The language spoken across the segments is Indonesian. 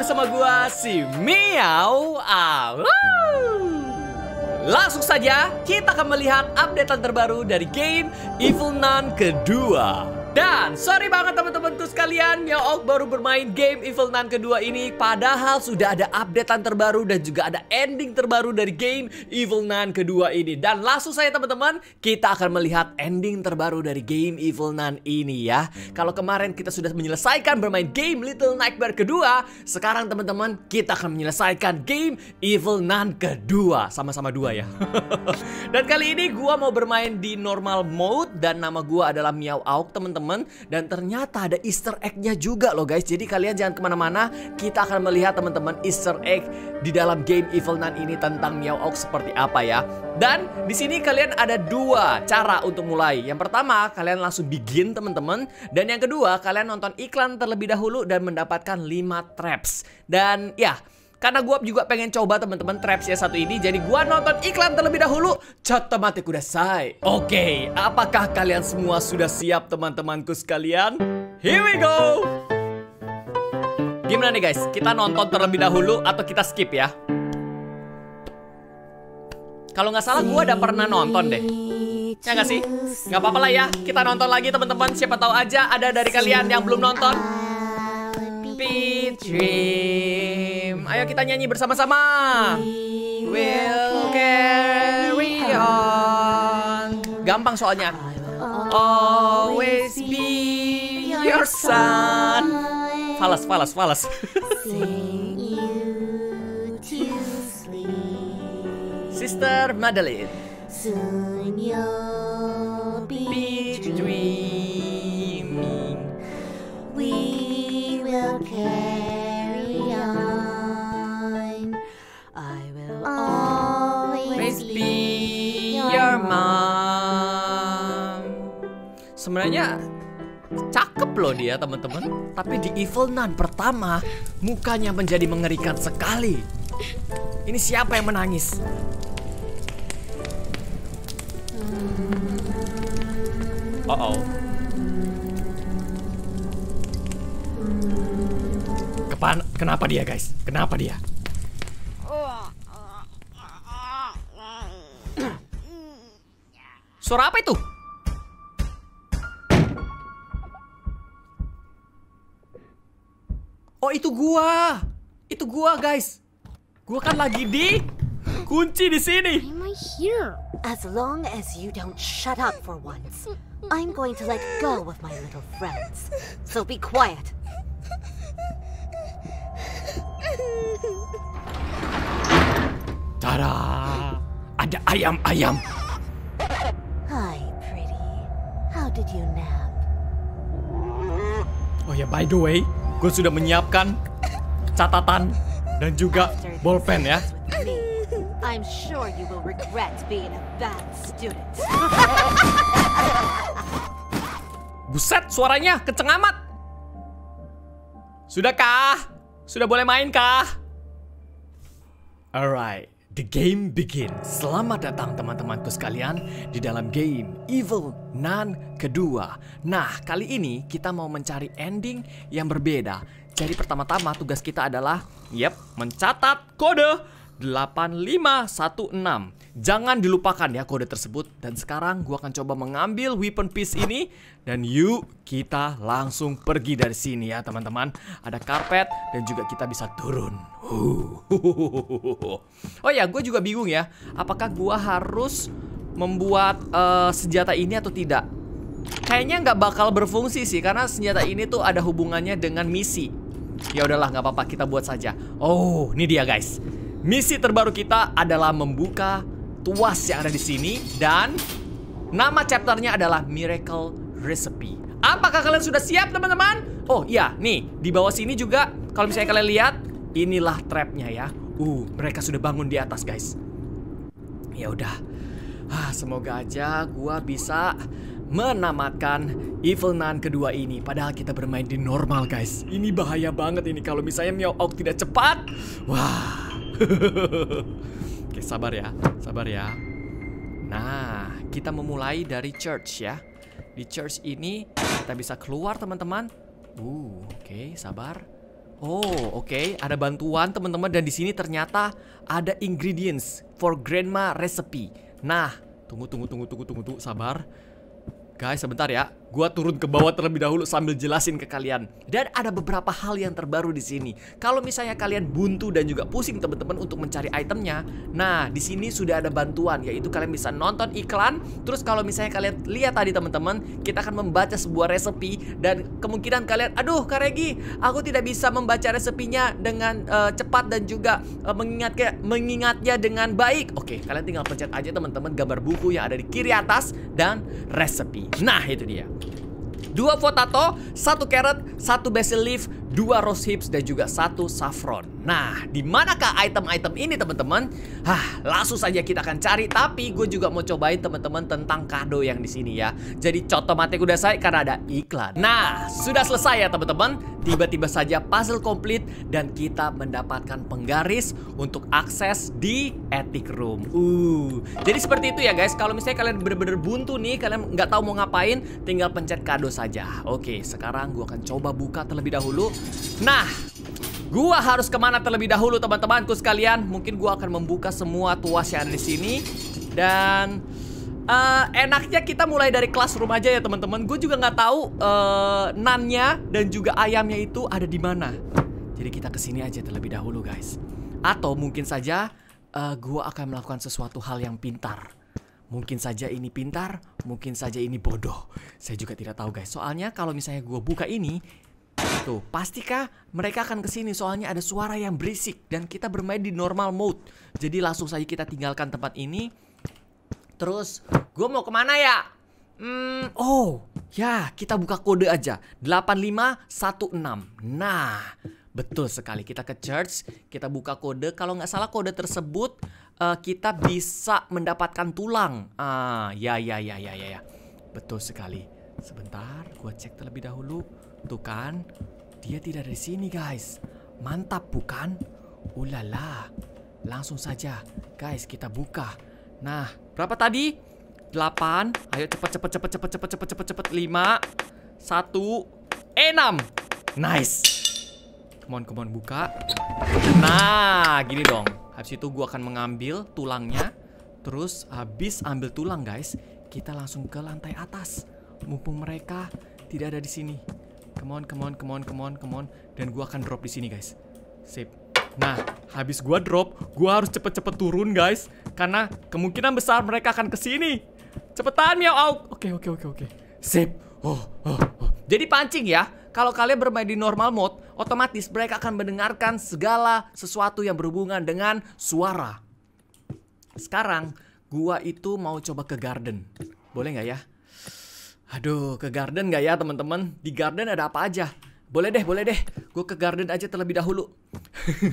bersama gua si Miau Awu. Langsung saja kita akan melihat updatean terbaru dari game Evil Nun kedua. Dan sorry banget teman-temanku sekalian, Myeok baru bermain game Evil Nun kedua ini padahal sudah ada updatean terbaru dan juga ada ending terbaru dari game Evil Nun kedua ini. Dan langsung saya teman-teman, kita akan melihat ending terbaru dari game Evil Nun ini ya. Kalau kemarin kita sudah menyelesaikan bermain game Little Nightmare kedua, sekarang teman-teman kita akan menyelesaikan game Evil Nun kedua. Sama-sama dua ya. dan kali ini gua mau bermain di normal mode dan nama gua adalah Miao Auk teman-teman teman-teman dan ternyata ada Easter egg-nya juga loh guys. Jadi kalian jangan kemana-mana, kita akan melihat teman-teman Easter egg di dalam game Evil Nun ini tentang Miao Ox seperti apa ya. Dan di sini kalian ada dua cara untuk mulai. Yang pertama kalian langsung begin teman-teman dan yang kedua kalian nonton iklan terlebih dahulu dan mendapatkan 5 traps. Dan ya karena gue juga pengen coba teman-teman traps yang satu ini. Jadi gue nonton iklan terlebih dahulu. Cat mati udah say. Oke, okay, apakah kalian semua sudah siap teman-temanku sekalian? Here we go. Gimana nih guys? Kita nonton terlebih dahulu atau kita skip ya? Kalau nggak salah gue udah pernah nonton deh. Ya nggak sih? Nggak apa-apa lah ya. Kita nonton lagi teman-teman. Siapa tahu aja ada dari kalian yang belum nonton be dream. Ayo kita nyanyi bersama-sama. We'll carry on. Gampang soalnya. Always be your son. Falas, falas, falas. Sister Madeline. Soon you'll be sebenarnya cakep loh dia teman-teman tapi di Evil Nun pertama mukanya menjadi mengerikan sekali ini siapa yang menangis uh oh Kepan kenapa dia guys kenapa dia suara apa itu Oh itu gua. Itu gua guys. Gua kan lagi di kunci di sini. Why am I here? As long as you don't shut up for once, I'm going to let go of my little friends. So be quiet. Tada! Ada ayam-ayam. Hi, pretty. How did you nap? Oh ya, yeah, by the way, gue sudah menyiapkan catatan dan juga bolpen ya. Buset, suaranya kenceng amat. Sudahkah? Sudah boleh main kah? Alright. The game begin. Selamat datang teman-temanku sekalian di dalam game Evil Nun kedua. Nah, kali ini kita mau mencari ending yang berbeda. Jadi pertama-tama tugas kita adalah, yep, mencatat kode 8516. Jangan dilupakan ya kode tersebut. Dan sekarang gua akan coba mengambil weapon piece ini dan yuk kita langsung pergi dari sini ya teman-teman. Ada karpet dan juga kita bisa turun. Oh ya, gua juga bingung ya. Apakah gua harus membuat uh, senjata ini atau tidak? Kayaknya nggak bakal berfungsi sih karena senjata ini tuh ada hubungannya dengan misi. Ya udahlah nggak apa-apa kita buat saja. Oh, ini dia guys. Misi terbaru kita adalah membuka tuas yang ada di sini dan nama chapternya adalah Miracle Recipe. Apakah kalian sudah siap teman-teman? Oh iya, nih di bawah sini juga kalau misalnya kalian lihat inilah trapnya ya. Uh, mereka sudah bangun di atas guys. Ya udah, ah, semoga aja gua bisa menamatkan Evil Nun kedua ini Padahal kita bermain di normal guys Ini bahaya banget ini Kalau misalnya Miao tidak cepat Wah Oke, sabar ya. Sabar ya. Nah, kita memulai dari church ya. Di church ini kita bisa keluar, teman-teman. Uh, oke, okay, sabar. Oh, oke, okay. ada bantuan teman-teman dan di sini ternyata ada ingredients for grandma recipe. Nah, tunggu tunggu tunggu tunggu tunggu tunggu sabar. Guys, sebentar ya. Gua turun ke bawah terlebih dahulu sambil jelasin ke kalian. Dan ada beberapa hal yang terbaru di sini. Kalau misalnya kalian buntu dan juga pusing teman-teman untuk mencari itemnya, nah di sini sudah ada bantuan yaitu kalian bisa nonton iklan. Terus kalau misalnya kalian lihat tadi teman-teman, kita akan membaca sebuah resepi dan kemungkinan kalian, aduh Karegi, aku tidak bisa membaca resepinya dengan uh, cepat dan juga uh, mengingatnya mengingatnya dengan baik. Oke, kalian tinggal pencet aja teman-teman gambar buku yang ada di kiri atas dan resepi. Nah itu dia. Dua potato, satu carrot, satu basil leaf, dua rose hips, dan juga satu saffron. Nah, di manakah item-item ini teman-teman? Hah, langsung saja kita akan cari. Tapi gue juga mau cobain teman-teman tentang kado yang di sini ya. Jadi contoh mati udah saya karena ada iklan. Nah, sudah selesai ya teman-teman. Tiba-tiba saja puzzle komplit dan kita mendapatkan penggaris untuk akses di Ethic Room. Uh, jadi seperti itu ya guys. Kalau misalnya kalian bener-bener buntu nih, kalian nggak tahu mau ngapain, tinggal pencet kado saja. Oke, sekarang gua akan coba buka terlebih dahulu. Nah, gua harus kemana terlebih dahulu teman-temanku sekalian? Mungkin gua akan membuka semua tuas yang ada di sini dan uh, enaknya kita mulai dari kelas classroom aja ya teman-teman. Gue juga nggak tahu uh, nannya dan juga ayamnya itu ada di mana. Jadi kita kesini aja terlebih dahulu guys. Atau mungkin saja uh, eh, gue akan melakukan sesuatu hal yang pintar. Mungkin saja ini pintar, mungkin saja ini bodoh. Saya juga tidak tahu guys. Soalnya kalau misalnya gue buka ini, tuh pastikah mereka akan kesini soalnya ada suara yang berisik dan kita bermain di normal mode. Jadi langsung saja kita tinggalkan tempat ini. Terus gue mau kemana ya? Hmm, oh ya kita buka kode aja 8516. Nah betul sekali kita ke church, kita buka kode. Kalau nggak salah kode tersebut uh, kita bisa mendapatkan tulang. Ah, ya ya ya ya ya ya. Betul sekali. Sebentar, gua cek terlebih dahulu. Tuh kan, dia tidak ada di sini, guys. Mantap bukan? Ulala. Langsung saja, guys, kita buka. Nah, berapa tadi? delapan Ayo cepet cepet cepet cepet cepet cepet cepet cepet lima satu enam Nice. Come on, come on, buka. Nah, gini dong. Habis itu gue akan mengambil tulangnya. Terus habis ambil tulang guys, kita langsung ke lantai atas. Mumpung mereka tidak ada di sini. Come on, come on, come on, come on, come on. Dan gue akan drop di sini guys. Sip. Nah, habis gue drop, gue harus cepet-cepet turun guys. Karena kemungkinan besar mereka akan kesini. Cepetan miau okay, Oke, oke, oke, oke. Sip. Oh, oh, oh. Jadi pancing ya. Kalau kalian bermain di normal mode, otomatis mereka akan mendengarkan segala sesuatu yang berhubungan dengan suara. Sekarang, gua itu mau coba ke garden. Boleh nggak ya? Aduh, ke garden nggak ya teman-teman? Di garden ada apa aja? Boleh deh, boleh deh. Gue ke garden aja terlebih dahulu.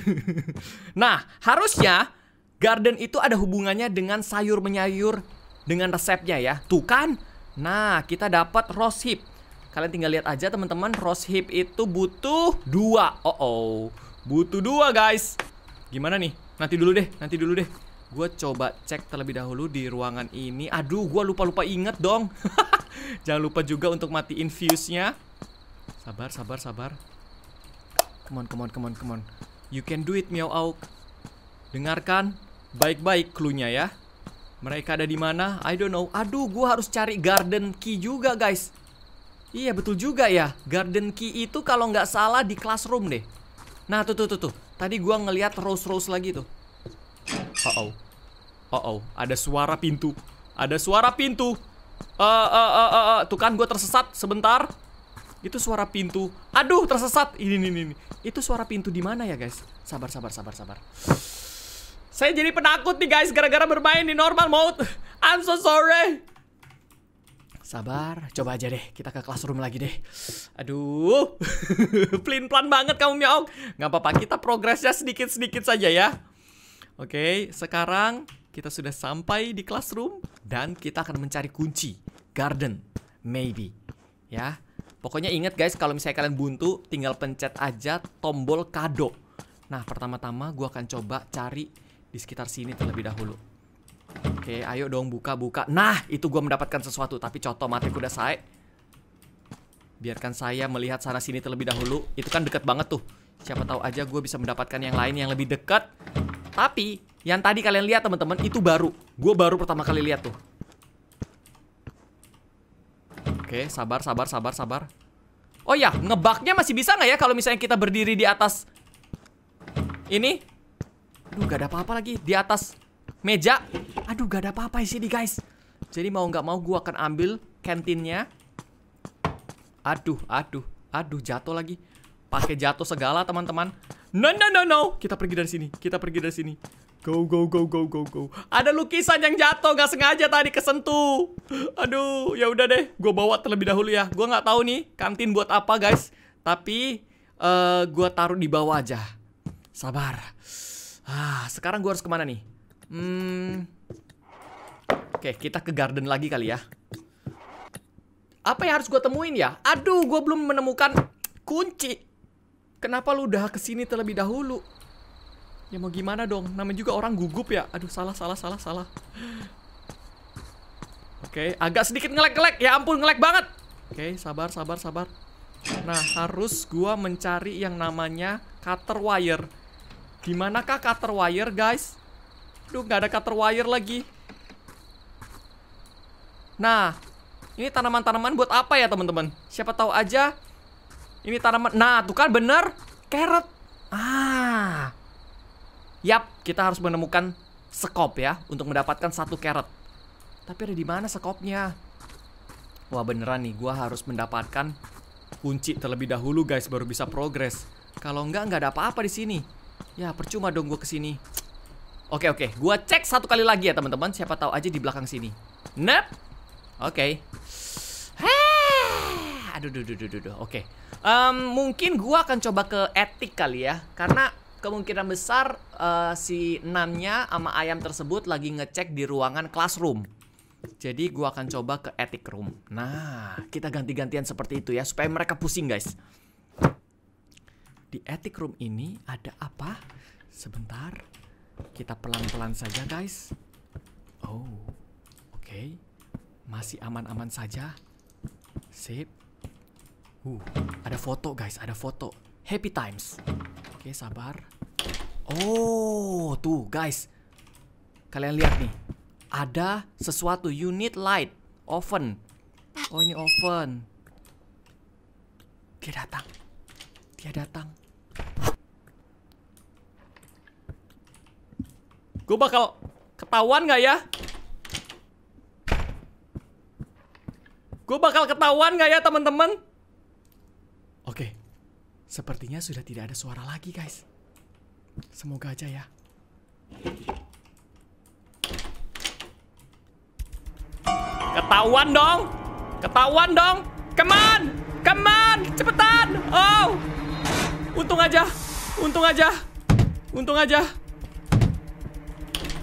nah, harusnya garden itu ada hubungannya dengan sayur menyayur dengan resepnya ya. Tuh kan? Nah, kita dapat rose hip. Kalian tinggal lihat aja teman-teman, rose hip itu butuh dua. Oh oh, butuh dua guys. Gimana nih? Nanti dulu deh, nanti dulu deh. Gue coba cek terlebih dahulu di ruangan ini. Aduh, gue lupa-lupa inget dong. Jangan lupa juga untuk mati fuse-nya. Sabar, sabar, sabar. Come on, come on, come on, come on. You can do it, meow au Dengarkan baik-baik clue-nya ya. Mereka ada di mana? I don't know. Aduh, gue harus cari garden key juga, guys. Iya betul juga ya Garden key itu kalau nggak salah di classroom deh Nah tuh tuh tuh tuh Tadi gua ngeliat rose-rose lagi tuh Oh oh Oh oh Ada suara pintu Ada suara pintu Eh uh, uh, uh, uh, uh. Tuh kan gue tersesat sebentar Itu suara pintu Aduh tersesat Ini ini ini Itu suara pintu di mana ya guys Sabar sabar sabar sabar Saya jadi penakut nih guys Gara-gara bermain di normal mode I'm so sorry Sabar, coba aja deh. Kita ke classroom lagi deh. Aduh, plin plan banget kamu Miok. Gak apa-apa, kita progresnya sedikit-sedikit saja ya. Oke, sekarang kita sudah sampai di classroom dan kita akan mencari kunci garden, maybe. Ya, pokoknya ingat guys, kalau misalnya kalian buntu, tinggal pencet aja tombol kado. Nah, pertama-tama gue akan coba cari di sekitar sini terlebih dahulu. Oke, ayo dong buka-buka. Nah, itu gue mendapatkan sesuatu, tapi coto mati kuda saya. Biarkan saya melihat sana sini terlebih dahulu. Itu kan dekat banget tuh. Siapa tahu aja gue bisa mendapatkan yang lain yang lebih dekat. Tapi yang tadi kalian lihat teman-teman itu baru. Gue baru pertama kali lihat tuh. Oke, sabar, sabar, sabar, sabar. Oh ya, ngebaknya masih bisa nggak ya kalau misalnya kita berdiri di atas ini? Duh, gak ada apa-apa lagi di atas meja. Aduh, gak ada apa-apa sih di guys. Jadi mau nggak mau gue akan ambil kantinnya. Aduh, aduh, aduh, jatuh lagi. Pakai jatuh segala, teman-teman. No, no, no, no. Kita pergi dari sini. Kita pergi dari sini. Go, go, go, go, go, go. Ada lukisan yang jatuh, nggak sengaja tadi kesentuh. Aduh, ya udah deh. Gue bawa terlebih dahulu ya. Gue nggak tahu nih kantin buat apa, guys. Tapi uh, eh, gue taruh di bawah aja. Sabar. Ah, sekarang gue harus kemana nih? Hmm. Oke, kita ke garden lagi kali ya. Apa yang harus gue temuin ya? Aduh, gue belum menemukan kunci. Kenapa lu udah kesini terlebih dahulu? Ya mau gimana dong? Namanya juga orang gugup ya. Aduh, salah, salah, salah, salah. Oke, agak sedikit ngelek-ngelek. Ya ampun, ngelek banget. Oke, sabar, sabar, sabar. Nah, harus gue mencari yang namanya cutter wire. Dimanakah cutter wire, guys? Duh, nggak ada cutter wire lagi. Nah, ini tanaman-tanaman buat apa ya, teman-teman? Siapa tahu aja. Ini tanaman. Nah, tuh kan bener. Carrot. Ah. Yap, kita harus menemukan sekop ya untuk mendapatkan satu carrot. Tapi ada di mana sekopnya? Wah beneran nih, gue harus mendapatkan kunci terlebih dahulu guys, baru bisa progres. Kalau enggak, enggak ada apa-apa di sini. Ya percuma dong gue kesini. Oke oke, okay. gua cek satu kali lagi ya teman-teman. Siapa tahu aja di belakang sini. Nep. Oke. Okay. Aduh, aduh, aduh, Oke. mungkin gua akan coba ke etik kali ya, karena kemungkinan besar eh, si nannya sama ayam tersebut lagi ngecek di ruangan classroom. Jadi gua akan coba ke etik room. Nah, kita ganti-gantian seperti itu ya, supaya mereka pusing guys. Di etik room ini ada apa? Sebentar. Kita pelan-pelan saja, guys. Oh, oke. Okay. Masih aman-aman saja. Sip. Uh, ada foto, guys. Ada foto. Happy times. Oke, okay, sabar. Oh, tuh, guys. Kalian lihat nih. Ada sesuatu. unit light. Oven. Oh, ini oven. Dia datang. Dia datang. Gue bakal ketahuan gak ya? Gue bakal ketahuan gak ya teman-teman? Oke, sepertinya sudah tidak ada suara lagi guys. Semoga aja ya. Ketahuan dong, ketahuan dong. Keman, keman, cepetan. Oh, untung aja, untung aja, untung aja.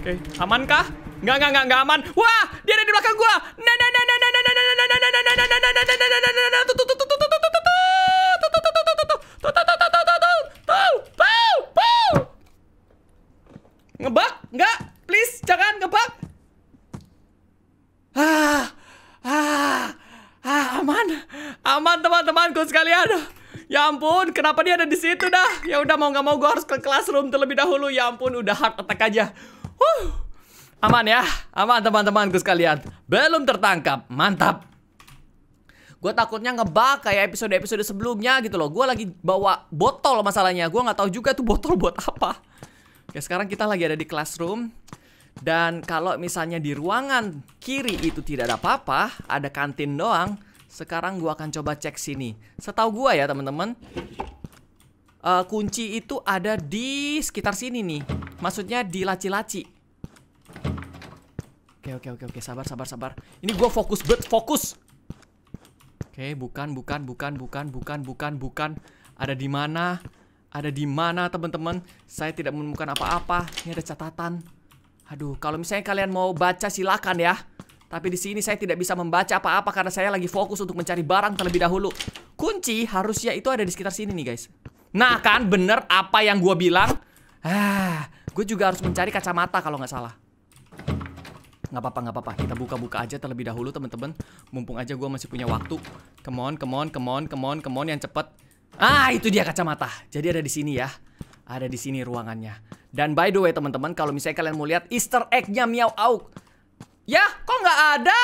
Oke, okay. aman kah? Enggak, enggak, enggak, enggak aman. Wah, dia ada di belakang gua. Nah, nah, nah, nah, nah, nah, nah, nah, nah, nah, nah, nah, nah, nah, nah, nah, nah, nah, Ngebak? Enggak. Please, jangan ngebak. Ah. Ah. Ah, aman. Aman teman-temanku sekalian. Ya ampun, kenapa dia ada di situ dah? Ya udah mau nggak mau gue harus ke classroom terlebih dahulu. Ya ampun, udah hak attack aja. Wuh, Aman ya, aman teman-temanku sekalian. Belum tertangkap, mantap. Gue takutnya ngebak kayak episode-episode sebelumnya gitu loh. Gue lagi bawa botol masalahnya. Gue nggak tahu juga tuh botol buat apa. Oke, sekarang kita lagi ada di classroom. Dan kalau misalnya di ruangan kiri itu tidak ada apa-apa, ada kantin doang. Sekarang gue akan coba cek sini. Setahu gue ya teman-teman, uh, kunci itu ada di sekitar sini nih. Maksudnya di laci-laci. Oke, oke, oke, oke. Sabar, sabar, sabar. Ini gue fokus, bet, fokus. Oke, bukan, bukan, bukan, bukan, bukan, bukan, bukan. Ada di mana? Ada di mana, teman-teman? Saya tidak menemukan apa-apa. Ini ada catatan. Aduh, kalau misalnya kalian mau baca silakan ya. Tapi di sini saya tidak bisa membaca apa-apa karena saya lagi fokus untuk mencari barang terlebih dahulu. Kunci harusnya itu ada di sekitar sini nih, guys. Nah kan bener apa yang gue bilang ah, Gue juga harus mencari kacamata kalau gak salah Gak apa-apa, nggak apa-apa Kita buka-buka aja terlebih dahulu teman-teman. Mumpung aja gue masih punya waktu Come on, come on, come on, come on, come on yang cepet Ah itu dia kacamata Jadi ada di sini ya Ada di sini ruangannya Dan by the way teman-teman Kalau misalnya kalian mau lihat easter egg-nya Miau Auk Ya kok gak ada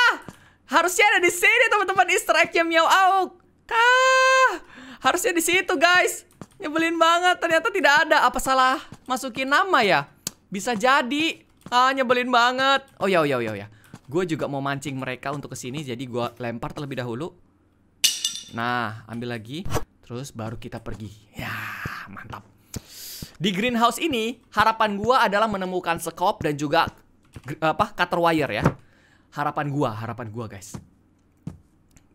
Harusnya ada di sini teman-teman easter egg-nya Miau Auk Kah? Harusnya di situ guys Nyebelin banget, ternyata tidak ada. Apa salah masukin nama ya? Bisa jadi. Ah, nyebelin banget. Oh ya, oh ya, oh ya, oh ya. Gue juga mau mancing mereka untuk kesini, jadi gue lempar terlebih dahulu. Nah, ambil lagi. Terus baru kita pergi. Ya, mantap. Di greenhouse ini, harapan gue adalah menemukan sekop dan juga apa cutter wire ya. Harapan gue, harapan gue guys.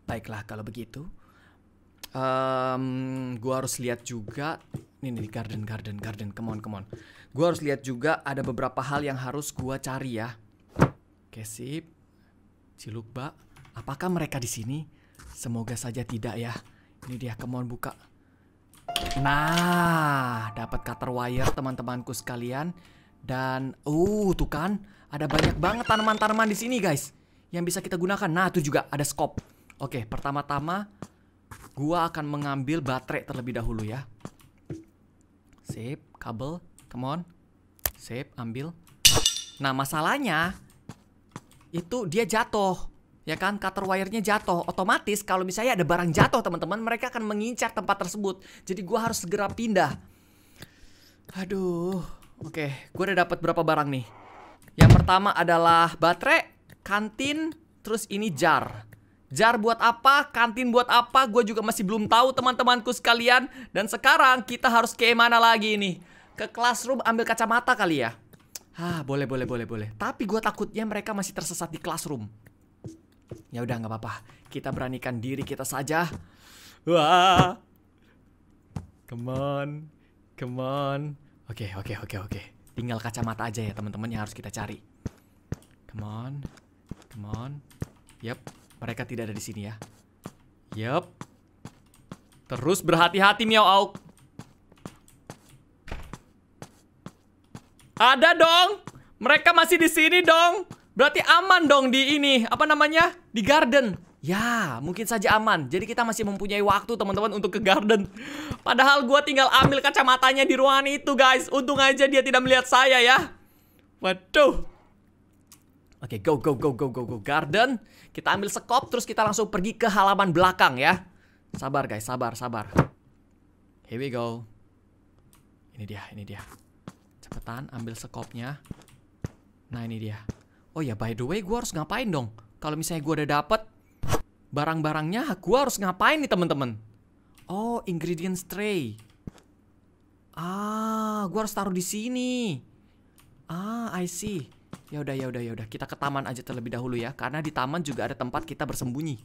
Baiklah kalau begitu um, gue harus lihat juga ini nih garden garden garden come on come on gue harus lihat juga ada beberapa hal yang harus gue cari ya oke sip cilukba apakah mereka di sini semoga saja tidak ya ini dia come on buka nah dapat cutter wire teman-temanku sekalian dan uh tuh kan ada banyak banget tanaman-tanaman di sini guys yang bisa kita gunakan nah itu juga ada scope oke pertama-tama Gua akan mengambil baterai terlebih dahulu ya. Sip, kabel, come on. Sip, ambil. Nah, masalahnya itu dia jatuh. Ya kan, cutter wire-nya jatuh. Otomatis kalau misalnya ada barang jatuh, teman-teman, mereka akan mengincar tempat tersebut. Jadi gua harus segera pindah. Aduh. Oke, gua udah dapat berapa barang nih? Yang pertama adalah baterai, kantin, terus ini jar. Jar buat apa, kantin buat apa, gue juga masih belum tahu teman-temanku sekalian. Dan sekarang kita harus ke mana lagi ini Ke classroom ambil kacamata kali ya? Hah, boleh, boleh, boleh, boleh. Tapi gue takutnya mereka masih tersesat di classroom. Ya udah nggak apa-apa. Kita beranikan diri kita saja. Wah. Come on. Come on. Oke, okay, oke, okay, oke, okay, oke. Okay. Tinggal kacamata aja ya teman-teman yang harus kita cari. Come on. Come on. Yep, mereka tidak ada di sini ya. Yep. Terus berhati-hati Miao Auk. Ada dong. Mereka masih di sini dong. Berarti aman dong di ini, apa namanya? Di garden. Ya, mungkin saja aman. Jadi kita masih mempunyai waktu teman-teman untuk ke garden. Padahal gue tinggal ambil kacamatanya di ruangan itu, guys. Untung aja dia tidak melihat saya ya. Waduh. Oke, okay, go, go, go, go, go, go. Garden. Kita ambil sekop, terus kita langsung pergi ke halaman belakang ya. Sabar guys, sabar, sabar. Here we go. Ini dia, ini dia. Cepetan, ambil sekopnya. Nah, ini dia. Oh ya, by the way, gue harus ngapain dong? Kalau misalnya gue udah dapet barang-barangnya, gue harus ngapain nih temen-temen? Oh, ingredients tray. Ah, gue harus taruh di sini. Ah, I see. Ya udah ya udah ya udah kita ke taman aja terlebih dahulu ya karena di taman juga ada tempat kita bersembunyi.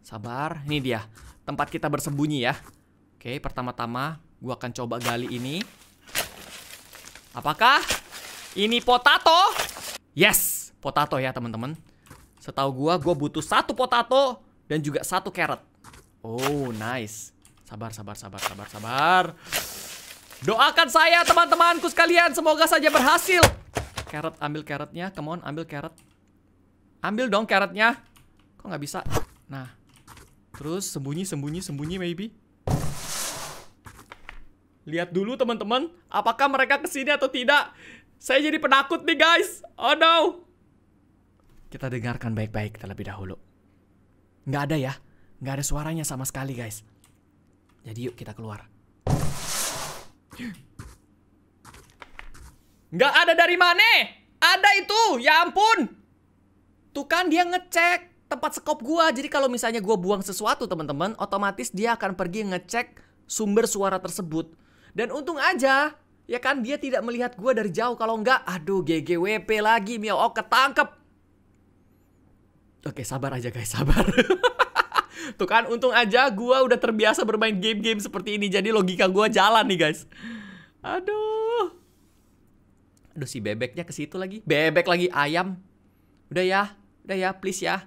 Sabar, ini dia tempat kita bersembunyi ya. Oke, pertama-tama gua akan coba gali ini. Apakah ini potato? Yes, potato ya teman-teman. Setahu gua gua butuh satu potato dan juga satu carrot. Oh, nice. Sabar, sabar, sabar, sabar, sabar. Doakan saya teman-temanku sekalian semoga saja berhasil. Carrot, ambil carrotnya. Come on, ambil carrot. Ambil dong carrotnya. Kok nggak bisa? Nah. Terus sembunyi, sembunyi, sembunyi maybe. Lihat dulu teman-teman. Apakah mereka kesini atau tidak. Saya jadi penakut nih guys. Oh no. Kita dengarkan baik-baik terlebih dahulu. Nggak ada ya. Nggak ada suaranya sama sekali guys. Jadi yuk kita keluar. Nggak ada dari mana? Ada itu, ya ampun. Tuh kan dia ngecek tempat sekop gua. Jadi kalau misalnya gua buang sesuatu, teman-teman, otomatis dia akan pergi ngecek sumber suara tersebut. Dan untung aja, ya kan dia tidak melihat gua dari jauh. Kalau nggak, aduh GGWP lagi, Mio. Oh, ketangkep. Oke, sabar aja guys, sabar. Tuh kan, untung aja gua udah terbiasa bermain game-game seperti ini. Jadi logika gua jalan nih guys. Aduh. Aduh si bebeknya ke situ lagi. Bebek lagi ayam. Udah ya, udah ya, please ya.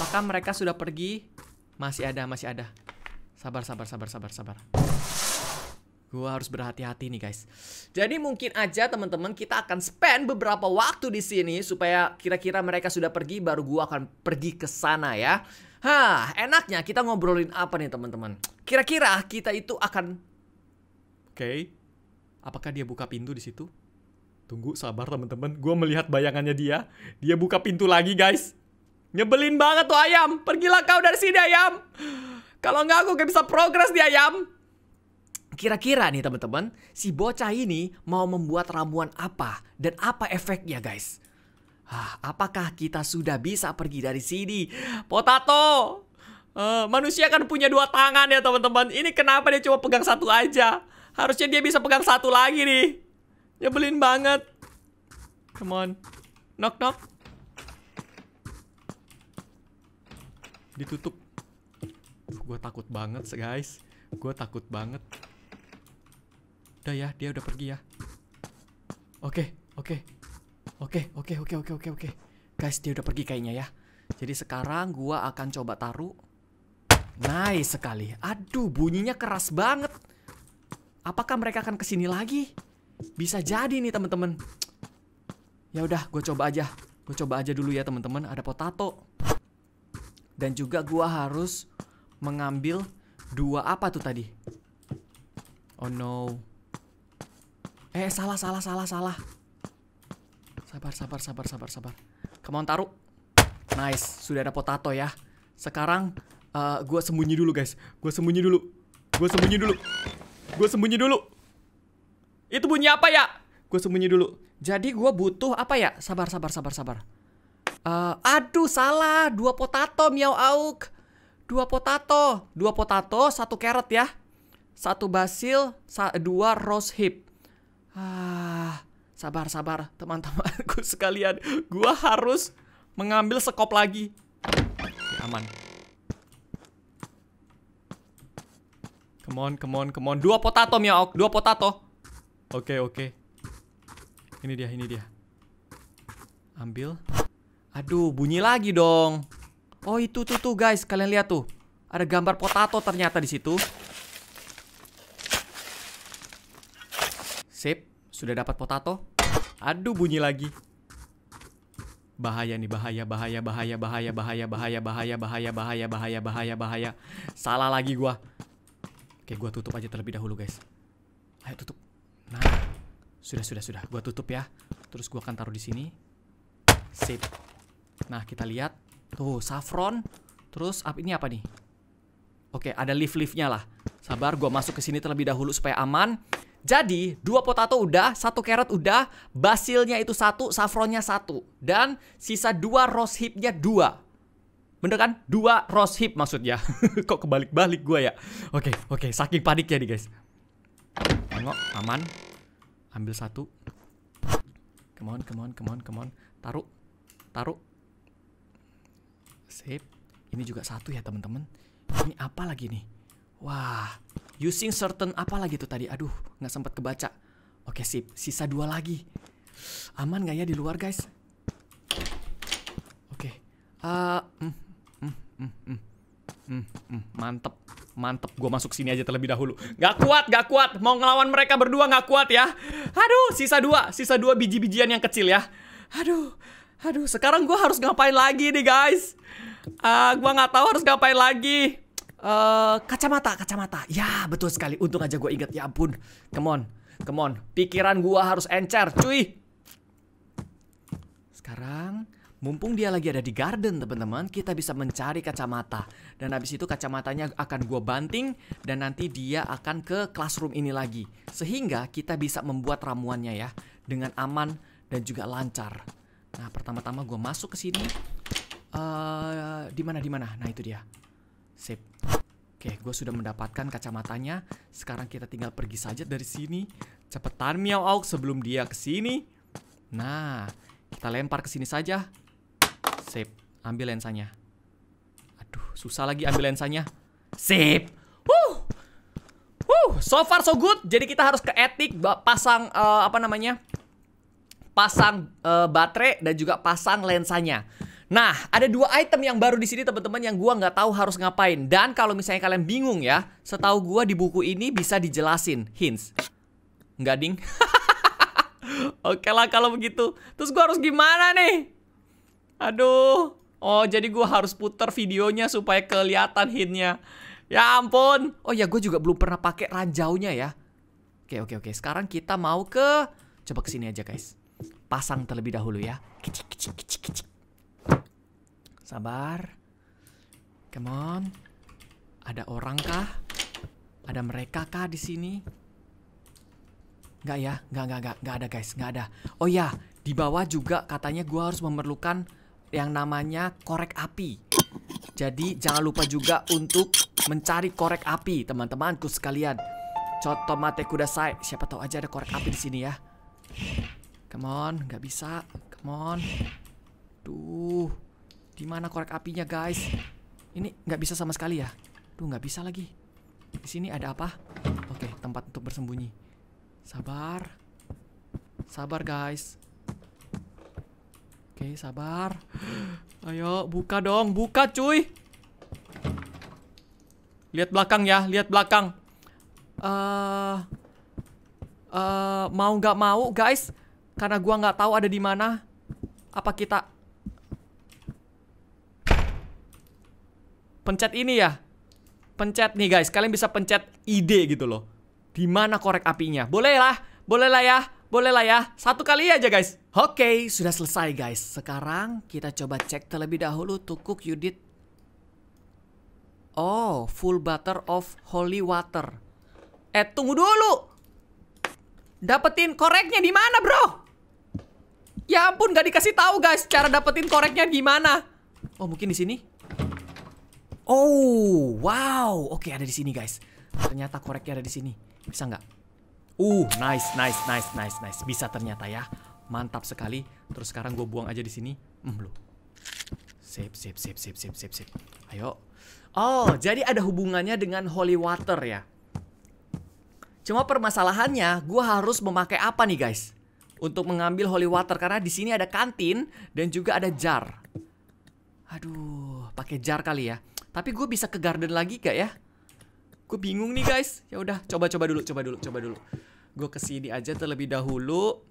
Apakah mereka sudah pergi? Masih ada, masih ada. Sabar, sabar, sabar, sabar, sabar. Gua harus berhati-hati nih guys. Jadi mungkin aja teman-teman kita akan spend beberapa waktu di sini supaya kira-kira mereka sudah pergi baru gue akan pergi ke sana ya. Hah, enaknya kita ngobrolin apa nih teman-teman? Kira-kira kita itu akan Oke. Okay. Apakah dia buka pintu di situ? Tunggu, sabar teman-teman. Gue melihat bayangannya dia. Dia buka pintu lagi, guys. Nyebelin banget tuh ayam. Pergilah kau dari sini, ayam. Kalau nggak aku gak bisa progres di ayam. Kira-kira nih teman-teman, si bocah ini mau membuat ramuan apa dan apa efeknya guys? Hah, apakah kita sudah bisa pergi dari sini? Potato! Uh, manusia kan punya dua tangan ya teman-teman. Ini kenapa dia cuma pegang satu aja? Harusnya dia bisa pegang satu lagi nih. Nyebelin banget. Come on. Knock knock. Ditutup. Gue takut banget, guys. Gue takut banget. Udah ya, dia udah pergi ya. Oke, okay, oke. Okay. Oke, okay, oke, oke, oke, oke, oke. Guys, dia udah pergi kayaknya ya. Jadi sekarang gua akan coba taruh. Nice sekali. Aduh, bunyinya keras banget. Apakah mereka akan kesini lagi? Bisa jadi nih teman-teman. Ya udah, gue coba aja. Gue coba aja dulu ya teman-teman. Ada potato. Dan juga gue harus mengambil dua apa tuh tadi? Oh no. Eh salah salah salah salah. Sabar sabar sabar sabar sabar. Kamu taruh. Nice, sudah ada potato ya. Sekarang uh, eh, gue sembunyi dulu guys. Gue sembunyi dulu. Gue sembunyi dulu. Gue sembunyi dulu. Itu bunyi apa ya? Gue sembunyi dulu. Jadi gue butuh apa ya? Sabar, sabar, sabar, sabar. Uh, aduh, salah. Dua potato, miau auk. Dua potato. Dua potato, satu carrot ya. Satu basil, sa dua rose hip. Ah, sabar, sabar. Teman-temanku sekalian. Gue harus mengambil sekop lagi. aman. Come on, come on, come on. Dua potato, Miaok. Dua potato. Oke, okay, oke. Okay. Ini dia, ini dia. Ambil. Aduh, bunyi lagi dong. Oh, itu tuh tuh guys, kalian lihat tuh. Ada gambar potato ternyata di situ. Sip, sudah dapat potato. Aduh, bunyi lagi. Bahaya nih, bahaya, bahaya, bahaya, bahaya, bahaya, bahaya, bahaya, bahaya, bahaya, bahaya, bahaya, bahaya. Salah lagi gua. Oke, ya, gua tutup aja terlebih dahulu, guys. Ayo tutup. Nah, sudah sudah sudah, gua tutup ya. Terus gua akan taruh di sini. Sip. Nah, kita lihat. Tuh, saffron. Terus apa ini apa nih? Oke, ada leaf-leafnya lah. Sabar, gua masuk ke sini terlebih dahulu supaya aman. Jadi, dua potato udah, satu carrot udah, basilnya itu satu, saffronnya satu, dan sisa dua rose hipnya dua. Bener kan? Dua Rose Hip maksudnya. Kok kebalik-balik gue ya? Oke, okay, oke. Okay. Saking paniknya nih guys. Tengok, aman. Ambil satu. Come on, come on, come on, come on. Taruh. Taruh. Sip. Ini juga satu ya teman-teman. Ini apa lagi nih? Wah. Using certain apa lagi tuh tadi? Aduh, nggak sempat kebaca. Oke, sip. Sisa dua lagi. Aman nggak ya di luar, guys? Oke. Okay. Uh, eh, hmm. Mantep, mantep. Gue masuk sini aja terlebih dahulu. Gak kuat, gak kuat. Mau ngelawan mereka berdua gak kuat ya. Aduh, sisa dua, sisa dua biji-bijian yang kecil ya. Aduh, aduh. Sekarang gue harus ngapain lagi nih guys? Uh, ah, gue nggak tahu harus ngapain lagi. Uh, kacamata, kacamata. Ya, betul sekali. Untung aja gue ingat. Ya ampun. Come on, come on. Pikiran gue harus encer, cuy. Sekarang Mumpung dia lagi ada di garden teman-teman, kita bisa mencari kacamata. Dan habis itu kacamatanya akan gue banting dan nanti dia akan ke classroom ini lagi. Sehingga kita bisa membuat ramuannya ya dengan aman dan juga lancar. Nah pertama-tama gue masuk ke sini. Uh, di mana di mana? Nah itu dia. Sip. Oke, gue sudah mendapatkan kacamatanya. Sekarang kita tinggal pergi saja dari sini. Cepetan miau auk sebelum dia ke sini. Nah, kita lempar ke sini saja. Sip. Ambil lensanya. Aduh, susah lagi ambil lensanya. Sip. Wuh. Wuh, so far so good. Jadi kita harus ke etik pasang uh, apa namanya? Pasang uh, baterai dan juga pasang lensanya. Nah, ada dua item yang baru di sini teman-teman yang gua nggak tahu harus ngapain. Dan kalau misalnya kalian bingung ya, setahu gua di buku ini bisa dijelasin hints. Enggak ding. Oke lah kalau begitu. Terus gua harus gimana nih? Aduh. Oh, jadi gue harus puter videonya supaya kelihatan hitnya Ya ampun. Oh ya, gue juga belum pernah pakai ranjaunya ya. Oke, oke, oke. Sekarang kita mau ke... Coba kesini aja, guys. Pasang terlebih dahulu ya. Kecik, kecik, kecik, kecik. Sabar. Come on. Ada orang kah? Ada mereka kah di sini? Nggak ya? Nggak, nggak, nggak. Nggak ada, guys. Nggak ada. Oh ya, di bawah juga katanya gue harus memerlukan yang namanya korek api. Jadi jangan lupa juga untuk mencari korek api teman-temanku sekalian. Contoh mate saya. siapa tahu aja ada korek api di sini ya. Come on, nggak bisa. Come on. Duh, di mana korek apinya guys? Ini nggak bisa sama sekali ya. Tuh nggak bisa lagi. Di sini ada apa? Oke, tempat untuk bersembunyi. Sabar. Sabar guys. Oke, sabar. Ayo, buka dong. Buka, cuy. Lihat belakang ya, lihat belakang. Uh, uh, mau nggak mau, guys, karena gua nggak tahu ada di mana. Apa kita pencet ini ya? Pencet nih, guys. Kalian bisa pencet ide gitu loh. Di mana korek apinya? Boleh lah, boleh lah ya. Boleh lah ya, satu kali aja guys. Oke, okay, sudah selesai guys. Sekarang kita coba cek terlebih dahulu tukuk Yudit. Oh, full butter of holy water. Eh, tunggu dulu. Dapetin koreknya di mana, bro? Ya ampun, gak dikasih tahu guys cara dapetin koreknya gimana. Oh, mungkin di sini. Oh, wow. Oke, okay, ada di sini guys. Ternyata koreknya ada di sini. Bisa nggak? Uh, nice, nice, nice, nice, nice. Bisa ternyata ya. Mantap sekali. Terus sekarang gue buang aja di sini. Hmm, loh. Sip, sip, sip, sip, sip, sip, sip. Ayo. Oh, jadi ada hubungannya dengan holy water ya. Cuma permasalahannya, gue harus memakai apa nih guys? Untuk mengambil holy water karena di sini ada kantin dan juga ada jar. Aduh, pakai jar kali ya. Tapi gue bisa ke garden lagi gak ya? Gue bingung nih guys. Ya udah, coba-coba dulu, coba dulu, coba dulu. Gue kesini aja terlebih dahulu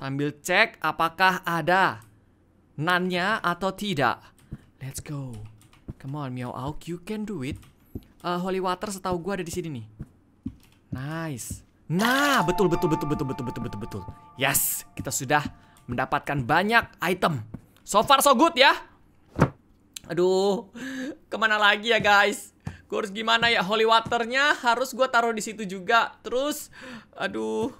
sambil cek apakah ada nannya atau tidak. Let's go. Come on, Miao Auk, you can do it. Uh, holy water setahu gue ada di sini nih. Nice. Nah, betul betul betul betul betul betul betul betul. Yes, kita sudah mendapatkan banyak item. So far so good ya. Aduh, kemana lagi ya guys? Gue harus gimana ya? Holy waternya harus gue taruh di situ juga. Terus, aduh.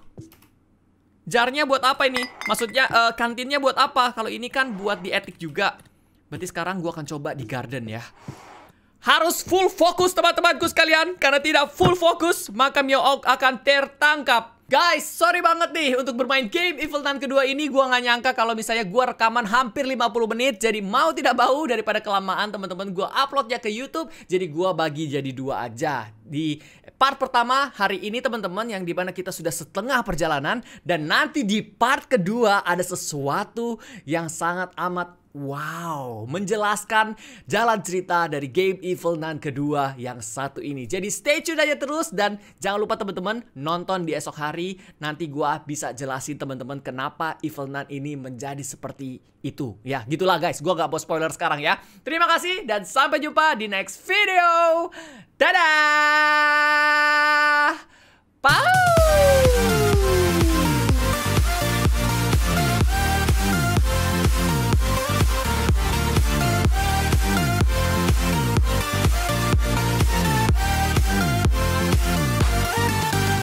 Jarnya buat apa ini? Maksudnya uh, kantinnya buat apa? Kalau ini kan buat di etik juga. Berarti sekarang gue akan coba di garden ya. Harus full fokus teman-temanku sekalian. Karena tidak full fokus, maka Mio akan tertangkap. Guys, sorry banget nih untuk bermain game Evil Time kedua ini gua nggak nyangka kalau misalnya gua rekaman hampir 50 menit jadi mau tidak bau daripada kelamaan teman-teman gua uploadnya ke YouTube jadi gua bagi jadi dua aja di part pertama hari ini teman-teman yang dimana kita sudah setengah perjalanan dan nanti di part kedua ada sesuatu yang sangat amat wow menjelaskan jalan cerita dari game Evil Nun kedua yang satu ini. Jadi stay tune aja terus dan jangan lupa teman-teman nonton di esok hari nanti gua bisa jelasin teman-teman kenapa Evil Nun ini menjadi seperti itu. Ya, gitulah guys. Gua gak mau spoiler sekarang ya. Terima kasih dan sampai jumpa di next video. Dadah! Bye!